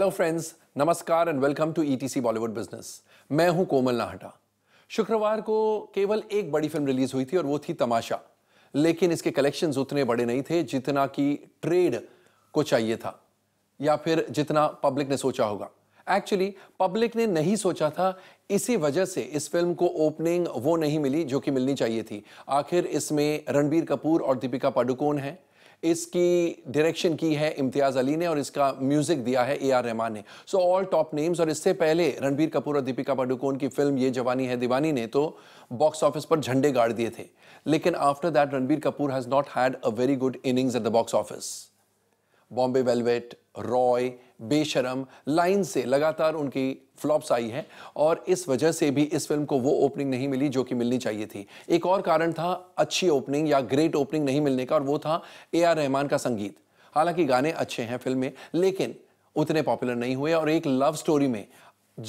Hello friends नमस्कार and welcome to ETC Bollywood business मैं हूं कोमल नाहटा शुक्रवार को केवल एक बड़ी फिल्म रिलीज हुई थी और वो थी तमाशा लेकिन इसके कलेक्शंस उतने बड़े नहीं थे जितना कि ट्रेड को चाहिए था या फिर जितना पब्लिक ने सोचा होगा एक्चुअली पब्लिक ने नहीं सोचा था इसी वजह से इस फिल्म को ओपनिंग वो नहीं मिली जो कि मिलनी चाहिए थी आखिर इसमें रणबीर कपूर और दीपिका पाडुकोन हैं इसकी डायरेक्शन की है इम्तियाज़ अली ने और इसका म्यूज़िक दिया है ए आर रहमान ने सो ऑल टॉप नेम्स और इससे पहले रणबीर कपूर और दीपिका पाडुकोन की फिल्म ये जवानी है दीवानी ने तो बॉक्स ऑफिस पर झंडे गाड़ दिए थे लेकिन after that Ranbir Kapoor has not had a very good innings at the box office Bombay Velvet Roy Besharam line से लगातार उनकी फ्लॉप्स आई हैं और इस वजह से भी इस फिल्म को वो ओपनिंग नहीं मिली जो कि मिलनी चाहिए थी एक और कारण था अच्छी ओपनिंग या ग्रेट ओपनिंग नहीं मिलने का और वो था ए आर रहमान का संगीत हालांकि गाने अच्छे हैं फिल्म में लेकिन उतने पॉपुलर नहीं हुए और एक लव स्टोरी में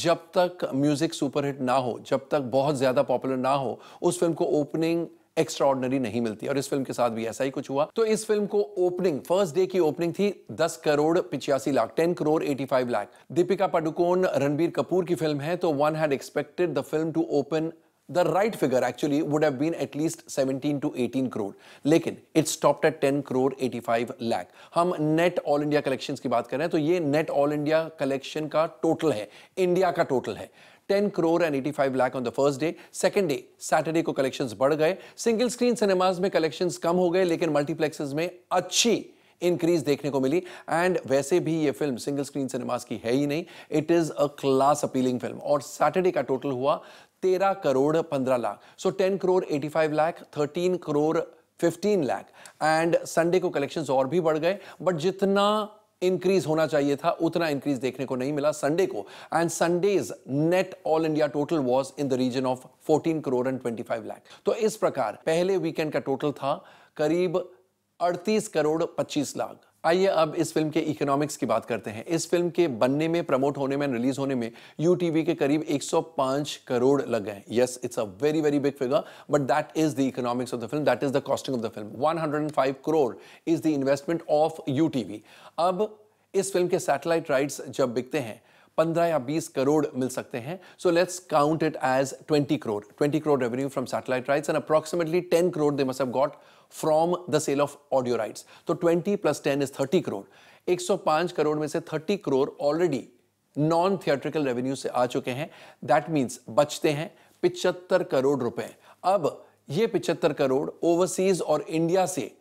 जब तक म्यूज़िक सुपरहिट ना हो जब तक बहुत ज़्यादा पॉपुलर ना हो उस फिल्म को ओपनिंग एक्स्ट्रा नहीं मिलती और इस फिल्म के साथ भी ऐसा ही कुछ हुआ तो इस फिल्म को ओपनिंग फर्स्ट डे की ओपनिंग थी दस करोड़ पिचासी lakh ten crore eighty five lakh Deepika Padukone Ranbir Kapoor की फिल्म है तो one had expected the film to open the right figure actually would have been at least 17 to 18 crore लेकिन it stopped at 10 crore 85 lakh हम net all India collections की बात कर रहे हैं तो ये net all India collection का total है इंडिया का total है ten crore and eighty five lakh on the first day second day Saturday को कलेक्शन बढ़ गए सिंगल स्क्रीन सिनेमाज में कलेक्शन कम हो गए लेकिन मल्टीप्लेक्सेस में अच्छी इंक्रीज देखने को मिली एंड वैसे भी ये फिल्म सिंगल स्क्रीन सिनेमाज की है ही नहीं it is a class appealing film और सैटरडे का टोटल हुआ तेरह करोड़ पंद्रह lakh so ten crore eighty five lakh thirteen crore fifteen lakh and Sunday को कलेक्शंस और भी बढ़ गए बट जितना इंक्रीज होना चाहिए था उतना इंक्रीज देखने को नहीं मिला संडे को and Sunday's net all India total was in the region of 14 crore and 25 lakh तो इस प्रकार पहले वीकेंड का टोटल था करीब 38 करोड़ 25 लाख आइए अब इस फिल्म के इकोनॉमिक्स की बात करते हैं इस फिल्म के बनने में प्रमोट होने में रिलीज होने में यू के करीब 105 करोड़ लग गए yes it's a very very big figure but that is the economics of the film that is the costing of the film 105 crore is the investment of U अब इस फिल्म के सैटेलाइट राइट्स जब बिकते हैं पंद्रह या बीस करोड़ मिल सकते हैं so let's count it as twenty crore twenty crore revenue from satellite rights and approximately ten crore they must got from the sale of audio rights तो twenty plus ten is thirty crore एक सौ पांच करोड़ में से thirty crore already non theatrical revenue से आ चुके हैं दैट मीन्स बचते हैं पिचहत्तर करोड़ रुपए अब ये पिचहत्तर करोड़ ओवरसीज और इंडिया से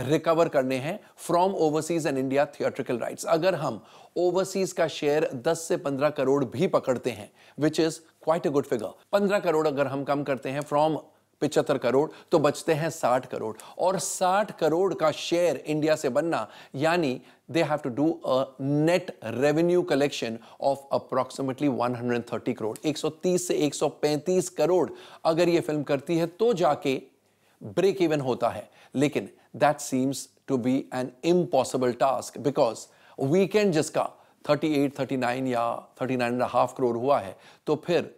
रिकवर करने हैं from overseas and India theatrical rights अगर हम ओवरसीज का शेयर 10 से 15 करोड़ भी पकड़ते हैं which is quite a good figure 15 crore अगर हम कम करते हैं फ्रॉम पिचहत्तर करोड़ तो बचते हैं 60 करोड़ और 60 करोड़ का शेयर इंडिया से बनना यानी they have to do a net revenue collection of approximately 130 crore 130 से 135 करोड़ अगर ये फिल्म करती है तो जाके ब्रेक इवन होता है लेकिन that seems to be an impossible task because weekend जिसका 38, 39 या 39 एंड हाफ करोड़ हुआ है तो फिर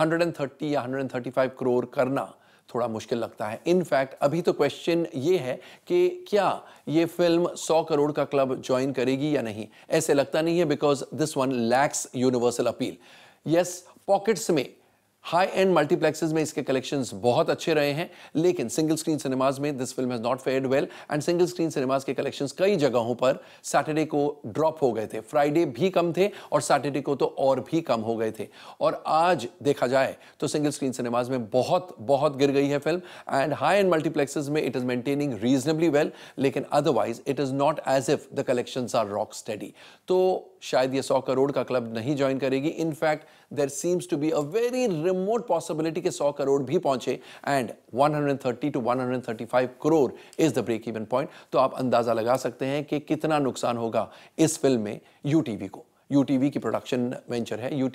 130 या 135 करोड़ करना थोड़ा मुश्किल लगता है इनफैक्ट अभी तो क्वेश्चन ये है कि क्या ये फिल्म 100 करोड़ का क्लब ज्वाइन करेगी या नहीं ऐसे लगता नहीं है because this one lacks universal appeal yes pockets में हाई एंड मल्टीप्लेक्सेज में इसके कलेक्शंस बहुत अच्छे रहे हैं लेकिन सिंगल स्क्रीन सिनेमाज में this film has not fared well and single screen cinemas के कलेक्शंस कई जगहों पर सैटरडे को ड्रॉप हो गए थे फ्राइडे भी कम थे और सैटरडे को तो और भी कम हो गए थे और आज देखा जाए तो सिंगल स्क्रीन सिनेमाज में बहुत बहुत गिर गई है film and high end multiplexes में it is maintaining reasonably well लेकिन otherwise it is not as if the collections are rock steady तो शायद ये सौ करोड़ का क्लब नहीं ज्वाइन करेगी in fact there seems to be a very remote possibility के सौ करोड़ भी पहुंचे and 130 to 135 crore is the break even point तो आप अंदाजा लगा सकते हैं कि कितना नुकसान होगा इस फिल्म में यू को यू की प्रोडक्शन वेंचर है U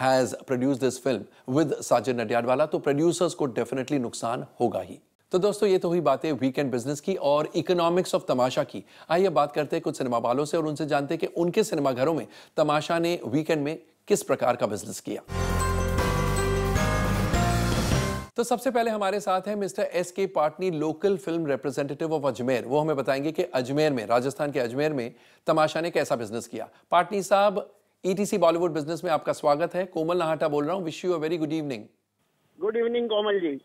has produce this film with Sajid Nadiadwala तो प्रोड्यूसर्स को डेफिनेटली नुकसान होगा ही तो दोस्तों ये तो हुई बातें वीकेंड बिजनेस की और इकोनॉमिक्स ऑफ तमाशा की आइए बात करते हैं कुछ सिनेमा वालों से और उनसे जानते हैं कि उनके सिनेमाघरों में तमाशा ने वीकेंड में किस प्रकार का बिजनेस किया तो सबसे पहले हमारे साथ हैं mister S K Patni local film representative of Ajmer वो हमें बताएंगे कि अजमेर में राजस्थान के अजमेर में तमाशा ने कैसा बिजनेस किया पाटनी साहब ईटीसी बॉलीवुड बिजनेस में आपका स्वागत है कोमल नाहटा बोल रहा हूँ wish you a very good evening good evening Komal ji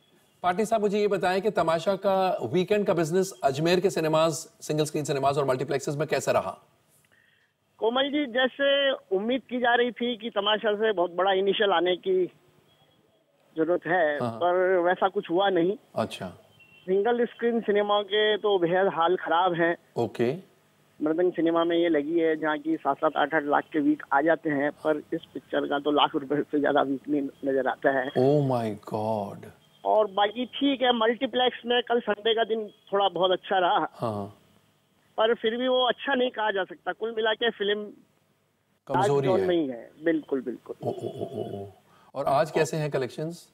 Patil साहब मुझे ये बताएं कि तमाशा का वीकेंड का बिजनेस अजमेर के सिनेमाज सिंगल स्क्रीन सिनेमाज और मल्टीप्लेक्सेस में कैसा रहा कोमल जी जैसे उम्मीद की जा रही थी कि तमाशा से बहुत बड़ा इनिशियल आने की जरूरत है हाँ। पर वैसा कुछ हुआ नहीं अच्छा सिंगल स्क्रीन सिनेमा के तो बेहद हाल खराब है ओके मृदंग सिनेमा में ये लगी है जहाँ की सात सात आठ आठ लाख के वीक आ जाते हैं पर इस पिक्चर का तो लाख रुपए से ज्यादा वीक नहीं नजर आता है ओ माय गॉड और बाकी ठीक है मल्टीप्लेक्स में कल संडे का दिन थोड़ा बहुत अच्छा रहा हाँ। पर फिर भी वो अच्छा नहीं कहा जा सकता कुल मिला के फिल्म कमजोरी है। नहीं है बिल्कुल बिल्कुल ओ, ओ, ओ, ओ, और आज कैसे हैं कलेक्शंस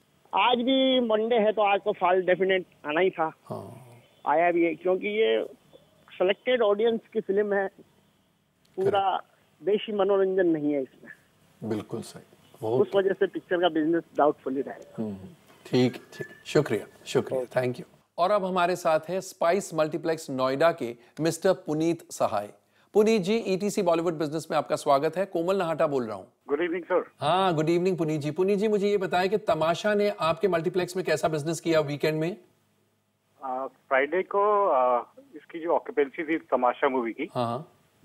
आज भी मंडे है तो आज तो फाल डेफिनेट आना ही था हाँ। आया भी है क्योंकि ये सिलेक्टेड ऑडियंस की फिल्म है पूरा देशी मनोरंजन नहीं है इसमें बिल्कुल सही उस वजह से पिक्चर का बिजनेस डाउटफुली रहेगा हम्म। ठीक ठीक शुक्रिया शुक्रिया थैंक यू और अब हमारे साथ है स्पाइस मल्टीप्लेक्स नोएडा के mister Puneet Sahay Puneet ji ETC Bollywood business में आपका स्वागत है कोमल नहाटा बोल रहा हूँ गुड इवनिंग सर हाँ गुड इवनिंग पुनीत जी पुनीत जी मुझे ये बताया कि तमाशा ने आपके मल्टीप्लेक्स में कैसा बिजनेस किया वीकेंड में फ्राइडे uh, को uh, इसकी जो ऑक्यूपेंसी थी तमाशा मूवी की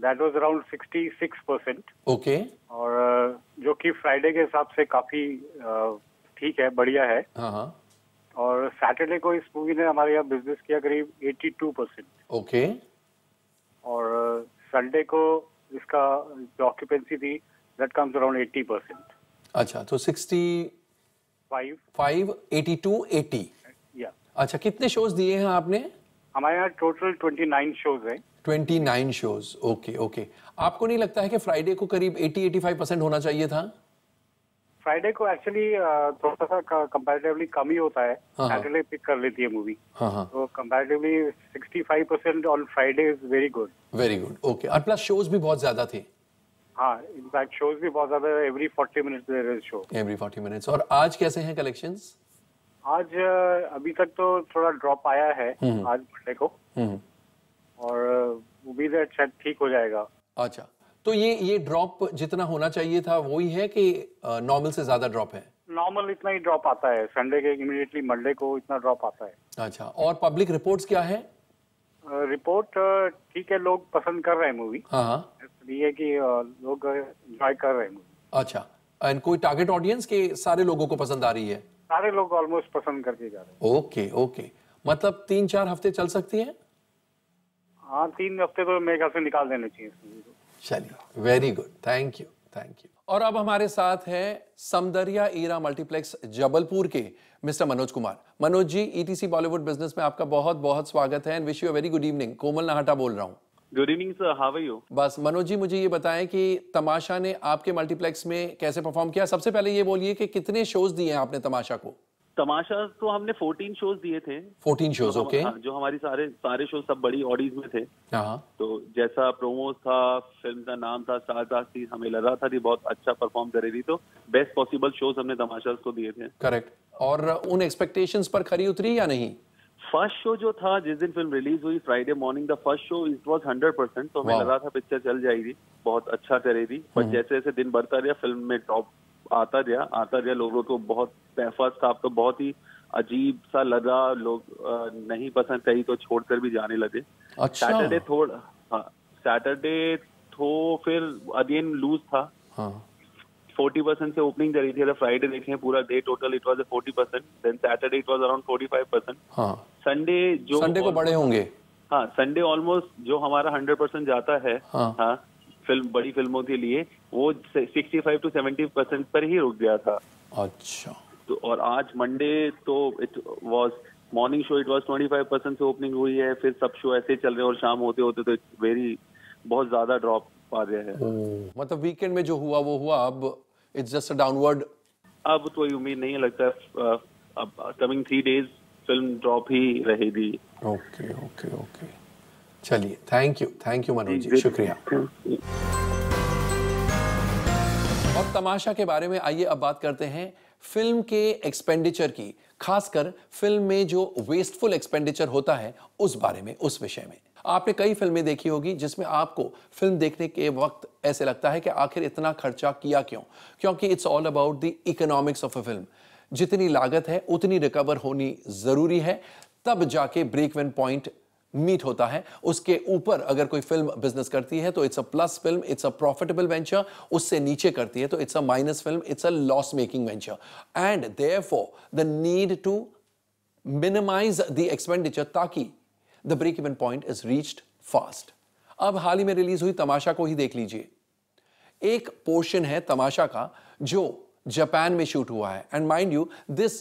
that was around 66 percent okay और uh, जो कि फ्राइडे के हिसाब से काफी uh, ठीक है बढ़िया है हाँ, हाँ। और सैटरडे को इस मूवी ने हमारे यहाँ बिजनेस किया करीब 82 परसेंट ओके और संडे uh, को इसका जो ऑक्यूपेंसी थी दैट कम्स अराउंड 80 परसेंट अच्छा तो 60 five five eighty two eighty अच्छा कितने शोज दिए हैं आपने हमारे यहाँ टोटल ट्वेंटी नाइन शोज हैं twenty nine shows okay okay आपको नहीं लगता है कि फ्राइडे को करीब एटी एटी फाइव परसेंट होना चाहिए था फ्राइडे को एक्चुअली थोड़ा सा कंपैरेटिवली कम ही होता है सैटरडे हाँ, पिक हाँ। कर लेती है मूवी हाँ, तो comparatively 65 percent on Friday is very good very good okay और प्लस शोज भी बहुत ज्यादा थे हाँ इनफैक्ट शोज भी बहुत ज्यादा every forty minute show every forty minute और आज कैसे हैं कलेक्शन आज uh, अभी तक तो थोड़ा ड्रॉप आया है हम्म। आज मंडे को हम्म। और uh, उम्मीद है ठीक हो जाएगा अच्छा तो ये ये ड्रॉप जितना होना चाहिए था वही है कि नॉर्मल से ज्यादा ड्रॉप है नॉर्मल इतना ही ड्रॉप आता है संडे के इमीडिएटली मंडे को इतना ड्रॉप आता है अच्छा और पब्लिक रिपोर्ट्स क्या है रिपोर्ट ठीक है लोग पसंद कर रहे हैं मूवी हाँ, हाँ इसलिए कि लोग एंजॉय कर रहे हैं मूवी अच्छा एंड कोई टारगेट ऑडियंस के सारे लोगों को पसंद आ रही है सारे लोग ऑलमोस्ट पसंद करके जा रहे हैं ओके ओके मतलब तीन चार हफ्ते चल सकती है हाँ तीन हफ्ते तो मेरे ख्याल से निकाल देने चाहिए इस मूवी को चलिए very good thank you thank you और अब हमारे साथ है समदरिया ईरा मल्टीप्लेक्स जबलपुर के mister Manoj Kumar Manoj ji ETC Bollywood business में आपका बहुत बहुत स्वागत है and wish you very good evening Komal Nahata बोल रहा हूँ good evening sir how you बस मनोज जी मुझे ये बताएं कि तमाशा ने आपके मल्टीप्लेक्स में कैसे परफॉर्म किया सबसे पहले ये बोलिए कि कितने शोज दिए हैं आपने तमाशा को तमाशा तो हमने 14 शोज दिए थे 14 शोज ओके okay. हाँ, जो हमारी सारे सारे शो सब बड़ी ऑडीज में थे हाँ। तो जैसा प्रोमो था फिल्म का नाम था स्टारकास्ट थी हमें लग रहा था कि बहुत अच्छा परफॉर्म करेगी तो बेस्ट पॉसिबल शोज हमने तमाशा को दिए थे करेक्ट और उन एक्सपेक्टेशन पर खरी उतरी या नहीं फर्स्ट शो जो था जिस दिन फिल्म रिलीज हुई Friday morning the first show it was hundred percent तो हमें लग रहा था पिक्चर चल जाएगी बहुत अच्छा करेगी पर हम्म। जैसे जैसे दिन बढ़ता रहा फिल्म में टॉप आता गया आता गया लोगों को बहुत फर्स्ट स्टाफ तो बहुत ही अजीब सा लगा लोग नहीं पसंद कही तो छोड़कर भी जाने लगे अच्छा। सैटरडे थोड़ा सैटरडे तो फिर अगेन लूज था फोर्टी हाँ। परसेंट से ओपनिंग करी थी फ्राइडे देखे पूरा day total it was forty percent then Saturday it was around forty five percent Sunday जो संडे को बड़े होंगे हाँ संडे ऑलमोस्ट जो हमारा हंड्रेड परसेंट जाता है हाँ, हाँ फिल्म बड़ी फिल्मों के लिए वो 65 टू 70 परसेंट पर ही रुक गया था अच्छा तो और आज मंडे तो it was morning show it was 25 percent से ओपनिंग हुई है फिर सब शो ऐसे चल रहे हैं और शाम होते होते तो वेरी बहुत ज्यादा ड्रॉप आ गया है मतलब वीकेंड में जो हुआ वो हुआ अब इट्स जस्ट अ डाउनवर्ड अब तो उम्मीद नहीं लगता अब coming three days film drop ही रहेगी ओके ओके ओके चलिए thank you thank you Manoj ji शुक्रिया और तमाशा के बारे में आइए अब बात करते हैं फिल्म के एक्सपेंडिचर की खासकर फिल्म में जो वेस्टफुल एक्सपेंडिचर होता है उस बारे में उस विषय में आपने कई फिल्में देखी होगी जिसमें आपको फिल्म देखने के वक्त ऐसे लगता है कि आखिर इतना खर्चा किया क्यों क्योंकि it's all about the economics of a film जितनी लागत है उतनी रिकवर होनी जरूरी है तब जाके ब्रेक वन पॉइंट मीट होता है उसके ऊपर अगर कोई फिल्म बिजनेस करती है तो it's a plus film it's a profitable venture उससे नीचे करती है तो it's a minus film it's a loss making venture and for the need to minimize the expenditure ताकि the break even point is reached fast अब हाल ही में release हुई तमाशा को ही देख लीजिए एक पोर्शन है तमाशा का जो जापान में शूट हुआ है and mind you this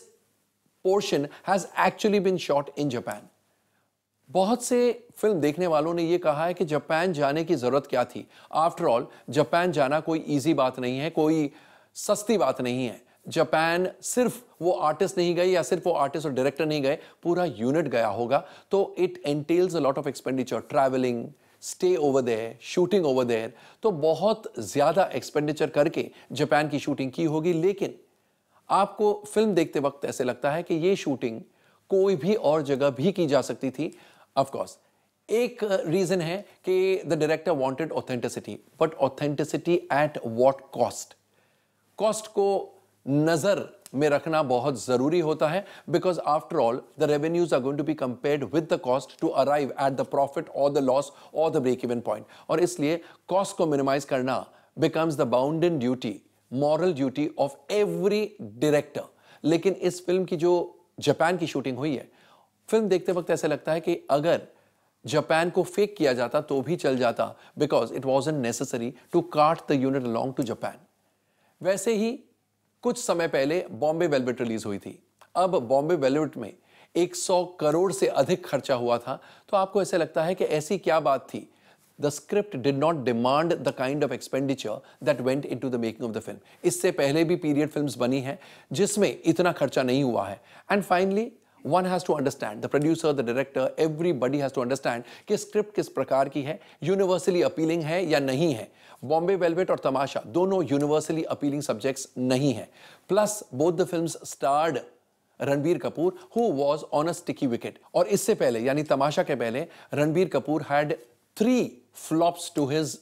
portion has actually been shot in Japan बहुत से फिल्म देखने वालों ने यह कहा है कि जापान जाने की ज़रूरत क्या थी आफ्टर ऑल जापान जाना कोई इजी बात नहीं है कोई सस्ती बात नहीं है जापान सिर्फ वो आर्टिस्ट नहीं गए या सिर्फ वो आर्टिस्ट और डायरेक्टर नहीं गए पूरा यूनिट गया होगा तो it entails a lot of expenditure travelling stay over there shooting over there तो बहुत ज़्यादा एक्सपेंडिचर करके जापान की शूटिंग की होगी लेकिन आपको फिल्म देखते वक्त ऐसे लगता है कि ये शूटिंग कोई भी और जगह भी की जा सकती थी ऑफ कोर्स एक रीजन uh, है कि the director wanted authenticity but authenticity at what cost cost को नजर में रखना बहुत जरूरी होता है because after all the revenues are going to be compared with the cost to arrive at the profit और द लॉस और द ब्रेक इवन पॉइंट और इसलिए कॉस्ट को मिनिमाइज करना becomes the bound duty moral duty of every director लेकिन इस film की जो जापान की शूटिंग हुई है फिल्म देखते वक्त ऐसा लगता है कि अगर जापान को फेक किया जाता तो भी चल जाता because it was an necessary to cart the unit along to Japan वैसे ही कुछ समय पहले बॉम्बे वेलवेट रिलीज हुई थी अब बॉम्बे वेलवेट में 100 करोड़ से अधिक खर्चा हुआ था तो आपको ऐसा लगता है कि ऐसी क्या बात थी the script did not demand the kind of expenditure that went into the making of the film इससे पहले भी पीरियड फिल्म बनी है जिसमें इतना खर्चा नहीं हुआ है and finally one has to understand the producer the director everybody has to understand कि स्क्रिप्ट किस प्रकार की है यूनिवर्सली अपीलिंग है या नहीं है बॉम्बे वेलवेट और तमाशा दोनों यूनिवर्सली अपीलिंग सब्जेक्ट्स नहीं है plus both the film starred Ranbir Kapoor who was on a sticky wicket और इससे पहले यानी तमाशा के पहले Ranbir Kapoor had three flops to his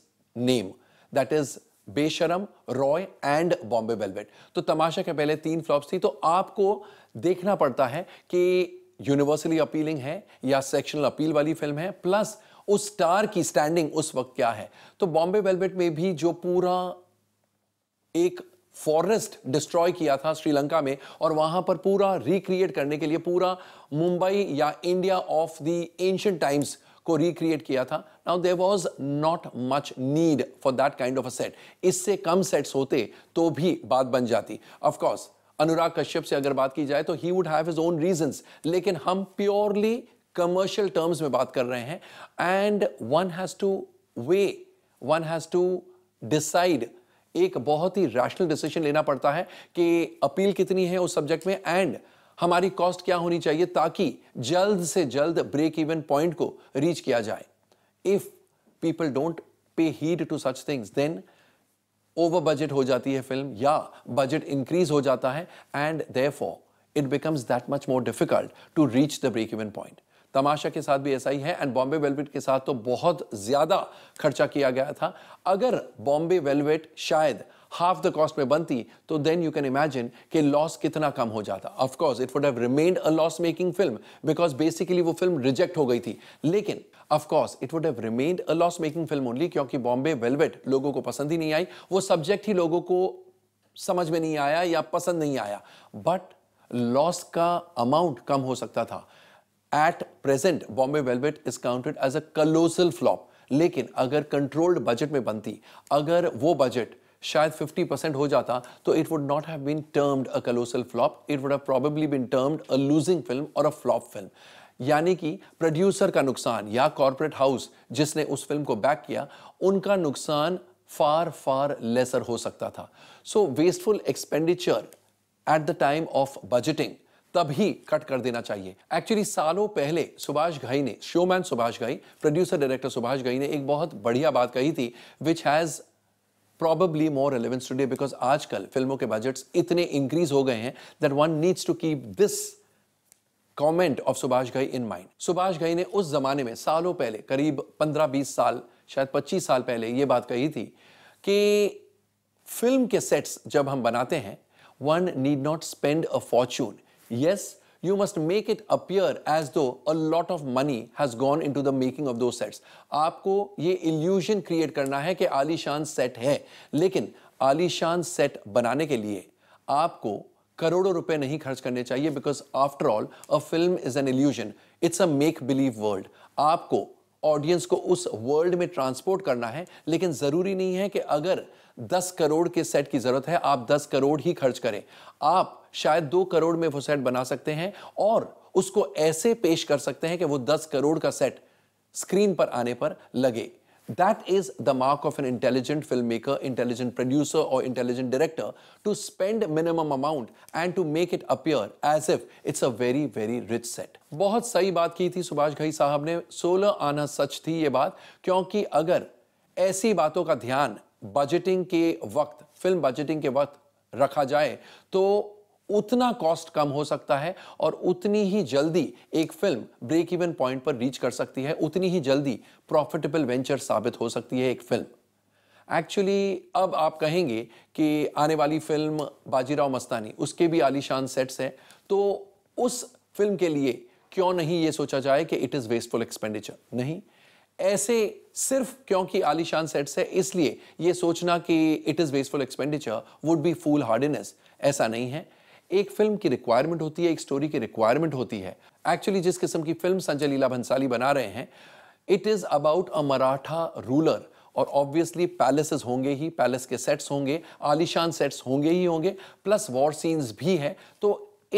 name that is Besharam Roy and Bombay velvet तो तमाशा के पहले तीन फ्लॉप्स थी तो आपको देखना पड़ता है कि यूनिवर्सली अपीलिंग है या सेक्शनल अपील वाली फिल्म है प्लस उस स्टार की स्टैंडिंग उस वक्त क्या है तो बॉम्बे वेलवेट में भी जो पूरा एक फॉरेस्ट डिस्ट्रॉय किया था श्रीलंका में और वहां पर पूरा रिक्रिएट करने के लिए पूरा मुंबई या India of the ancient times को रिक्रिएट किया था now there was not much need for that kind of a set इससे कम सेट्स होते तो भी बात बन जाती ऑफकोर्स अनुराग कश्यप से अगर बात की जाए तो he would have his own reason लेकिन हम प्योरली कमर्शियल टर्म्स में बात कर रहे हैं and one has to weigh one has to decide एक बहुत ही रैशनल डिसीजन लेना पड़ता है कि अपील कितनी है उस सब्जेक्ट में एंड हमारी कॉस्ट क्या होनी चाहिए ताकि जल्द से जल्द ब्रेक इवन पॉइंट को रीच किया जाए if people don't pay heed to such things then over budget हो जाती है फिल्म या बजट इंक्रीज हो जाता है and for it becomes that much more difficult to reach the break even point Tamasha के साथ भी ऐसा ही है एंड बॉम्बे वेलवेट के साथ तो बहुत ज़्यादा खर्चा किया गया था अगर बॉम्बे वेलवेट शायद हाफ द कॉस्ट में बनती तो देन यू कैन इमेजिन कि लॉस कितना कम हो जाता of course it would have remained a loss making film because basically वो फिल्म रिजेक्ट हो गई थी लेकिन of course it would have remained a loss making film only क्योंकि बॉम्बे वेलवेट लोगों को पसंद ही नहीं आई वो सब्जेक्ट ही लोगों को समझ में नहीं आया या पसंद नहीं आया बट लॉस का अमाउंट कम हो सकता था at present Bombay Velvet is counted as a colossal flop लेकिन अगर कंट्रोल्ड बजट में बनती अगर वो बजट शायद 50 परसेंट हो जाता तो it would not have been termed a colossal flop it would have probably been termed a losing film और अ फ्लॉप फिल्म यानी कि प्रोड्यूसर का नुकसान या कॉरपोरेट हाउस जिसने उस फिल्म को बैक किया उनका नुकसान फार फार लेसर हो सकता था so wasteful expenditure at the time of budgeting तभी कट कर देना चाहिए एक्चुअली सालों पहले सुभाष घई ने showman Subhash Ghai producer director Subhash Ghai ने एक बहुत बढ़िया बात कही थी which has probably more relevance today because आजकल फिल्मों के बजट्स इतने इंक्रीज हो गए हैं that one needs to keep this comment of Subhash Ghai in mind Subhash Ghai ने उस जमाने में सालों पहले करीब 15-20 साल शायद 25 साल पहले ये बात कही थी कि फिल्म के सेट्स जब हम बनाते हैं one need not spend a fortune yes you must make it appear as though a lot of money has gone into the making of those sets आपको ये इल्यूजन क्रिएट करना है कि आलीशान सेट है लेकिन आलीशान सेट बनाने के लिए आपको करोड़ों रुपए नहीं खर्च करने चाहिए because after all a film is an illusion it's a make believe world आपको ऑडियंस को उस वर्ल्ड में ट्रांसपोर्ट करना है लेकिन ज़रूरी नहीं है कि अगर 10 करोड़ के सेट की ज़रूरत है आप 10 करोड़ ही खर्च करें आप शायद दो करोड़ में वो सेट बना सकते हैं और उसको ऐसे पेश कर सकते हैं कि वो 10 करोड़ का सेट स्क्रीन पर आने पर लगे That is the mark of an intelligent filmmaker, intelligent producer or intelligent director to spend minimum amount and to make it appear as if it's a very very rich set. बहुत सही बात की थी सुभाष घई साहब ने 16 आना सच थी ये बात क्योंकि अगर ऐसी बातों का ध्यान बजटिंग के वक्त फिल्म बजटिंग के वक्त रखा जाए तो उतना कॉस्ट कम हो सकता है और उतनी ही जल्दी एक फिल्म ब्रेक इवन पॉइंट पर रीच कर सकती है उतनी ही जल्दी प्रॉफिटेबल वेंचर साबित हो सकती है एक फिल्म एक्चुअली अब आप कहेंगे कि आने वाली फिल्म बाजीराव मस्तानी उसके भी आलीशान सेट्स हैं तो उस फिल्म के लिए क्यों नहीं ये सोचा जाए कि इट इज़ वेस्टफुल एक्सपेंडिचर नहीं ऐसे सिर्फ क्योंकि आलीशान सेट्स है इसलिए ये सोचना कि it is wasteful expenditure would be foolhardiness ऐसा नहीं है एक फिल्म की रिक्वायरमेंट होती है एक स्टोरी की रिक्वायरमेंट होती है एक्चुअली जिस किस्म की फिल्म संजय लीला भंसाली बना रहे हैं it is about a Maratha ruler और ऑब्वियसली पैलेसेस होंगे ही पैलेस के सेट्स होंगे आलिशान सेट्स होंगे ही होंगे प्लस वॉर सीन्स भी हैं तो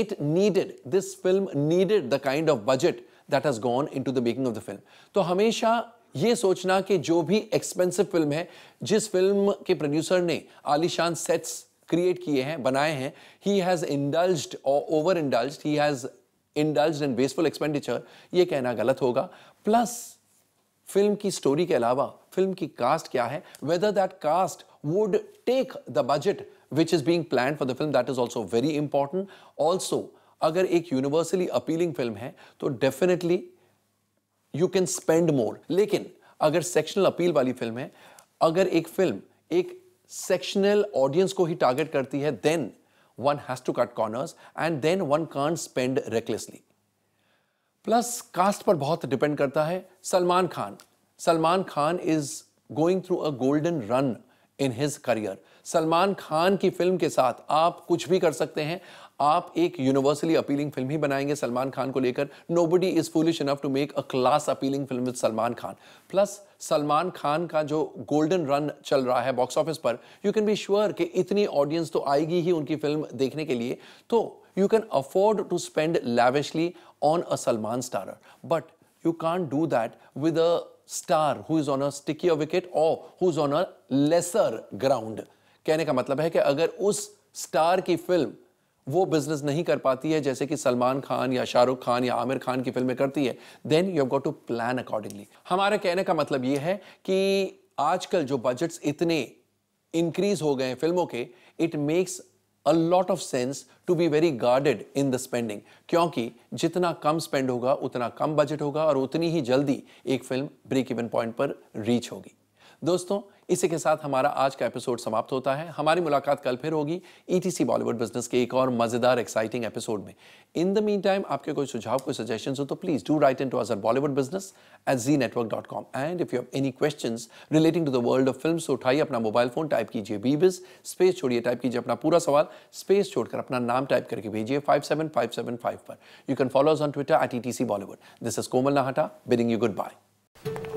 it needed this film needed the kind of budget that has gone into the making of the film तो हमेशा ये सोचना कि जो भी एक्सपेंसिव फिल्म है जिस फिल्म के प्रोड्यूसर ने आलिशान सेट्स क्रिएट किए हैं बनाए हैं ही हैज़ इंडल्ज्ड और overindulged he has indulge in wasteful expenditure ये कहना गलत होगा प्लस फिल्म की स्टोरी के अलावा फिल्म की कास्ट क्या है whether that cast would take the budget which is being plan for the film that is also very important also अगर एक यूनिवर्सली अपीलिंग फिल्म है तो definitely you can spend more लेकिन अगर सेक्शनल अपील वाली film है अगर एक फिल्म एक सेक्शनल ऑडियंस को ही टारगेट करती है then one has to cut corners and then one can't spend recklessly plus cast पर बहुत डिपेंड करता है Salman Khan Salman Khan is going through a golden run in his career Salman Khan की फिल्म के साथ आप कुछ भी कर सकते हैं आप एक यूनिवर्सली अपीलिंग फिल्म ही बनाएंगे सलमान खान को लेकर nobody is foolish enough to make a class appealing film with Salman Khan plus Salman Khan का जो गोल्डन रन चल रहा है बॉक्स ऑफिस पर यू कैन बी श्योर कि इतनी ऑडियंस तो आएगी ही उनकी फिल्म देखने के लिए तो you can afford to spend lavishly on a Salman starrer but you can't do that with a star who is on a sticky wicket और who is on a lesser ground कहने का मतलब है कि अगर उस स्टार की फिल्म वो बिजनेस नहीं कर पाती है जैसे कि सलमान खान या शाहरुख खान या आमिर खान की फिल्में करती है then you have got to plan accordingly हमारे कहने का मतलब ये है कि आजकल जो बजट्स इतने इंक्रीज हो गए हैं फिल्मों के it makes a lot of sense to be very guarded in the spending क्योंकि जितना कम स्पेंड होगा उतना कम बजट होगा और उतनी ही जल्दी एक फिल्म ब्रेक इवन पॉइंट पर रीच होगी दोस्तों इसी के साथ हमारा आज का एपिसोड समाप्त होता है हमारी मुलाकात कल फिर होगी ईटीसी बॉलीवुड बिजनेस के एक और मजेदार एक्साइटिंग एपिसोड में इन द मीन टाइम आपके कोई सुझाव कोई सजेशन हो तो please do write in to अजर Bollywood business at Zee network dot com and if you have any question relating to the world of film उठाइए अपना मोबाइल फोन टाइप कीजिए बीबिस स्पेस छोड़िए टाइप कीजिए अपना पूरा सवाल स्पेस छोड़कर अपना नाम टाइप करके भेजिए five seven five seven five पर you can follow on Twitter at E T C Bollywood this is Komal Nahta bidding you good bye